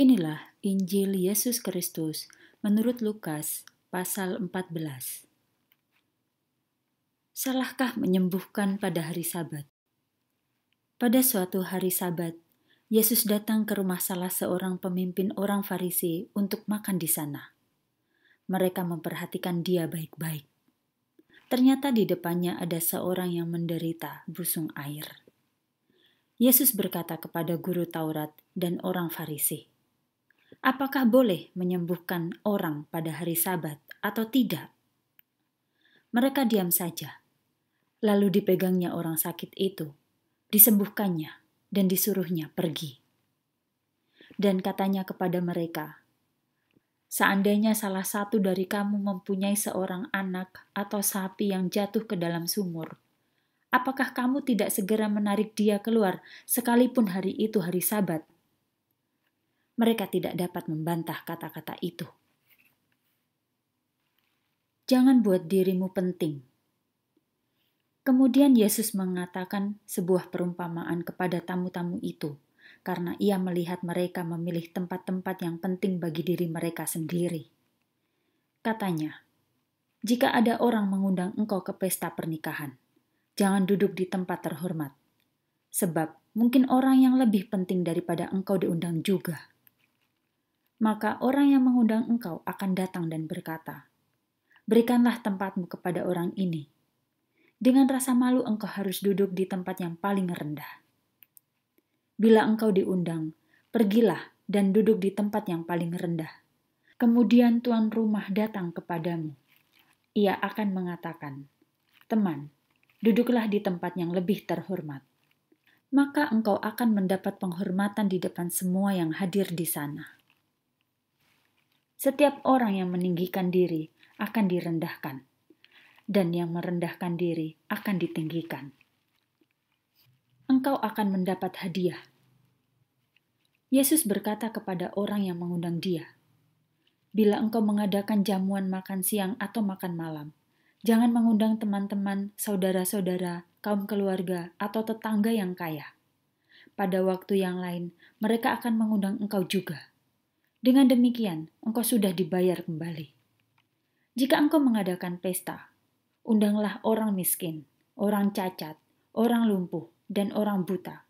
Inilah Injil Yesus Kristus menurut Lukas pasal 14. Salahkah menyembuhkan pada hari Sabat? Pada suatu hari Sabat, Yesus datang ke rumah salah seorang pemimpin orang Farisi untuk makan di sana. Mereka memperhatikan dia baik-baik. Ternyata di depannya ada seorang yang menderita busung air. Yesus berkata kepada guru Taurat dan orang Farisi, apakah boleh menyembuhkan orang pada hari Sabat atau tidak? Mereka diam saja. Lalu dipegangnya orang sakit itu, disembuhkannya, dan disuruhnya pergi. Dan katanya kepada mereka, "Seandainya salah satu dari kamu mempunyai seorang anak atau sapi yang jatuh ke dalam sumur, apakah kamu tidak segera menarik dia keluar sekalipun hari itu hari Sabat?" mereka tidak dapat membantah kata-kata itu. Jangan buat dirimu penting. Kemudian Yesus mengatakan sebuah perumpamaan kepada tamu-tamu itu, karena ia melihat mereka memilih tempat-tempat yang penting bagi diri mereka sendiri. Katanya, "Jika ada orang mengundang engkau ke pesta pernikahan, jangan duduk di tempat terhormat, sebab mungkin orang yang lebih penting daripada engkau diundang juga maka orang yang mengundang engkau akan datang dan berkata, Berikanlah tempatmu kepada orang ini. Dengan rasa malu engkau harus duduk di tempat yang paling rendah. Bila engkau diundang, pergilah dan duduk di tempat yang paling rendah. Kemudian tuan rumah datang kepadamu. Ia akan mengatakan, Teman, duduklah di tempat yang lebih terhormat. Maka engkau akan mendapat penghormatan di depan semua yang hadir di sana. Setiap orang yang meninggikan diri akan direndahkan, dan yang merendahkan diri akan ditinggikan. Engkau akan mendapat hadiah. Yesus berkata kepada orang yang mengundang Dia, "Bila engkau mengadakan jamuan makan siang atau makan malam, jangan mengundang teman-teman, saudara-saudara, kaum keluarga, atau tetangga yang kaya. Pada waktu yang lain, mereka akan mengundang engkau juga." Dengan demikian, engkau sudah dibayar kembali. Jika engkau mengadakan pesta, undanglah orang miskin, orang cacat, orang lumpuh, dan orang buta.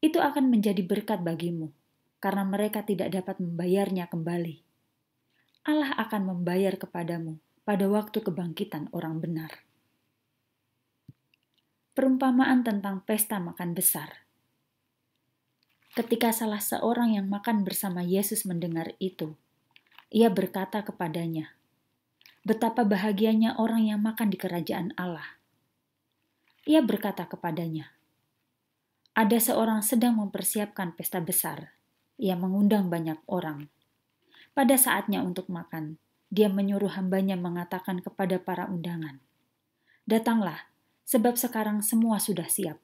Itu akan menjadi berkat bagimu, karena mereka tidak dapat membayarnya kembali. Allah akan membayar kepadamu pada waktu kebangkitan orang benar. Perumpamaan tentang pesta makan besar. Ketika salah seorang yang makan bersama Yesus mendengar itu, ia berkata kepadanya, "Betapa bahagianya orang yang makan di kerajaan Allah." Ia berkata kepadanya, "Ada seorang sedang mempersiapkan pesta besar. Ia mengundang banyak orang. Pada saatnya untuk makan, dia menyuruh hambanya mengatakan kepada para undangan, 'Datanglah, sebab sekarang semua sudah siap.'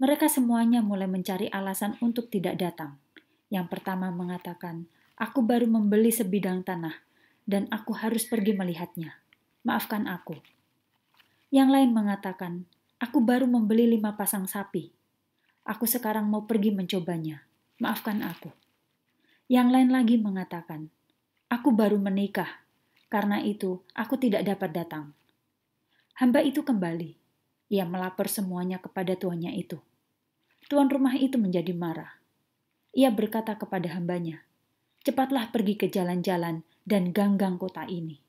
Mereka semuanya mulai mencari alasan untuk tidak datang. Yang pertama mengatakan, "Aku baru membeli sebidang tanah dan aku harus pergi melihatnya. Maafkan aku." Yang lain mengatakan, "Aku baru membeli lima pasang sapi. Aku sekarang mau pergi mencobanya. Maafkan aku." Yang lain lagi mengatakan, "Aku baru menikah. Karena itu, aku tidak dapat datang." Hamba itu kembali. Ia melapor semuanya kepada tuannya itu tuan rumah itu menjadi marah. Ia berkata kepada hambanya, "Cepatlah pergi ke jalan-jalan dan ganggang kota ini.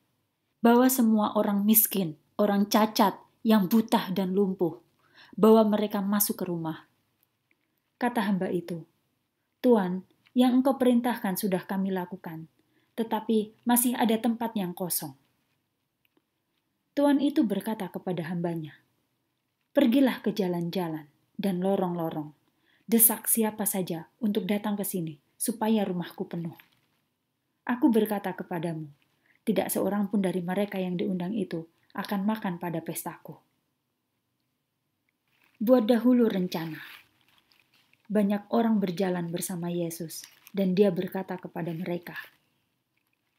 Bawa semua orang miskin, orang cacat, yang buta dan lumpuh. Bawa mereka masuk ke rumah." Kata hamba itu, "Tuan, yang engkau perintahkan sudah kami lakukan, tetapi masih ada tempat yang kosong." Tuan itu berkata kepada hambanya, "Pergilah ke jalan-jalan, dan lorong-lorong. Desak siapa saja untuk datang ke sini, supaya rumahku penuh. Aku berkata kepadamu, tidak seorang pun dari mereka yang diundang itu akan makan pada pestaku. Buat dahulu rencana. Banyak orang berjalan bersama Yesus, dan dia berkata kepada mereka,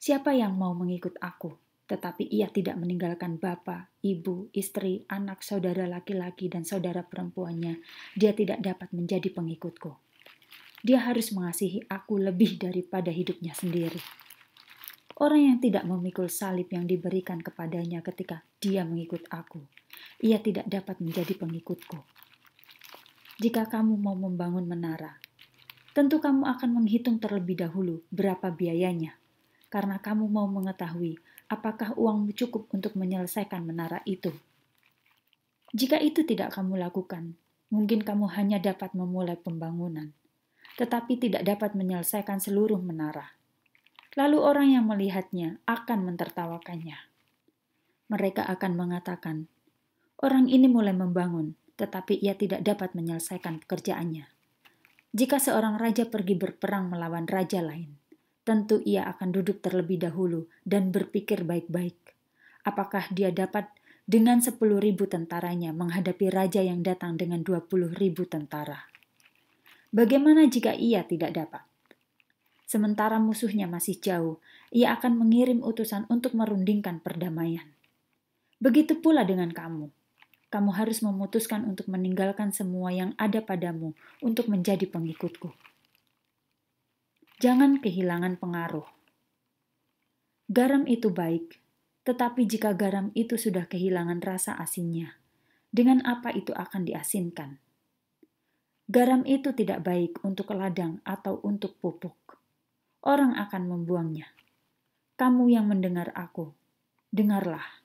Siapa yang mau mengikut aku?' tetapi ia tidak meninggalkan bapak, ibu, istri, anak, saudara laki-laki, dan saudara perempuannya. Dia tidak dapat menjadi pengikutku. Dia harus mengasihi aku lebih daripada hidupnya sendiri. Orang yang tidak memikul salib yang diberikan kepadanya ketika dia mengikut aku, ia tidak dapat menjadi pengikutku. Jika kamu mau membangun menara, tentu kamu akan menghitung terlebih dahulu berapa biayanya, karena kamu mau mengetahui apakah uangmu cukup untuk menyelesaikan menara itu? Jika itu tidak kamu lakukan, mungkin kamu hanya dapat memulai pembangunan, tetapi tidak dapat menyelesaikan seluruh menara. Lalu orang yang melihatnya akan mentertawakannya. Mereka akan mengatakan, "Orang ini mulai membangun, tetapi ia tidak dapat menyelesaikan pekerjaannya." Jika seorang raja pergi berperang melawan raja lain, tentu ia akan duduk terlebih dahulu dan berpikir baik-baik. Apakah dia dapat dengan sepuluh ribu tentaranya menghadapi raja yang datang dengan dua puluh ribu tentara? Bagaimana jika ia tidak dapat? Sementara musuhnya masih jauh, ia akan mengirim utusan untuk merundingkan perdamaian. Begitu pula dengan kamu. Kamu harus memutuskan untuk meninggalkan semua yang ada padamu untuk menjadi pengikutku jangan kehilangan pengaruh. Garam itu baik, tetapi jika garam itu sudah kehilangan rasa asinnya, dengan apa itu akan diasinkan? Garam itu tidak baik untuk ladang atau untuk pupuk. Orang akan membuangnya. Kamu yang mendengar aku, dengarlah.